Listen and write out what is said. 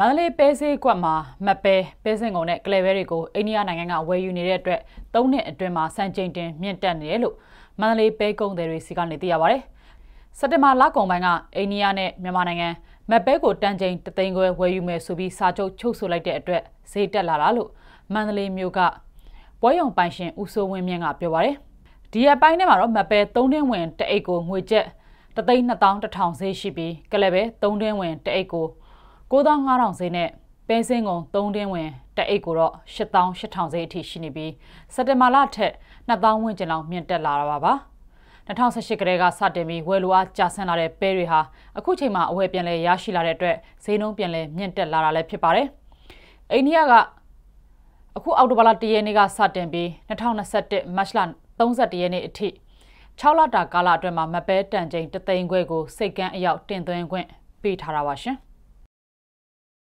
မန္တလေးပဲစေးကွက်မှာမပဲပဲစင်ကုန်နဲ့ကလဲပဲတွေကိုအိန္ဒိယနိုင်ငံကဝယ်ယူနေတဲ့အတွက်သုံးနှစ်အတွင်းမှာစံချိန်တင်မြင့်တက်နေတယ်လို့မန္တလေးပဲကုန်တွေစီကနေသိရပါဗျ။စက်တင်ဘာလကုန်ပိုင်းကအိန္ဒိယနဲ့မြန်မာနိုင်ငံမပဲကိုတန်ချိန်တသိန်းခွဲဝယ်ယူမယ်ဆိုပြီးစာချုပ်ချုပ်ဆိုလိုက်တဲ့အတွက်ဈေးတက်လာတာလို့မန္တလေးမြို့ကပွဲရုံပိုင်ရှင်ဦးစိုးဝင်းမြင့်ကပြောပါရယ်။ဒီအပိုင်းထဲမှာတော့မပဲ၃တင်းဝင်တအိတ်ကိုငွေကျပ်တသိန်း၂000တထောင်ဈေးရှိပြီးကလဲပဲ၃တင်းဝင်တအိတ်ကို1 9500ဈေးနဲ့ပဲစင်းကုန်3တင်းဝင်တက်အိတ်ကိုတော့18000ဈေးအထိရှိနေပြီးစက်တင်ဘာလထက်2000ဝန်းကျင်လောက်မြင့်တက်လာတာပါပါ2018ကတည်းကစတင်ပြီးဝယ်လိုအားကျဆင်းလာတဲ့ပဲတွေဟာအခုချိန်မှာအဝယ်ပြန်လဲရရှိလာတဲ့အတွက်ဈေးနှုန်းပြန်လဲမြင့်တက်လာတာလည်းဖြစ်ပါတယ်အိန္ဒိယကအခုအောက်တိုဘာလ1ရက်နေ့ကစတင်ပြီး2021မတ်လ31ရက်နေ့အထိ6လတာကာလအတွင်းမှာမပဲတန်ချိန်တသိန်းခွဲကိုစိတ်ကန်းအရောက်တင်သွင်းခွင့်ပေးထားတာပါရှင်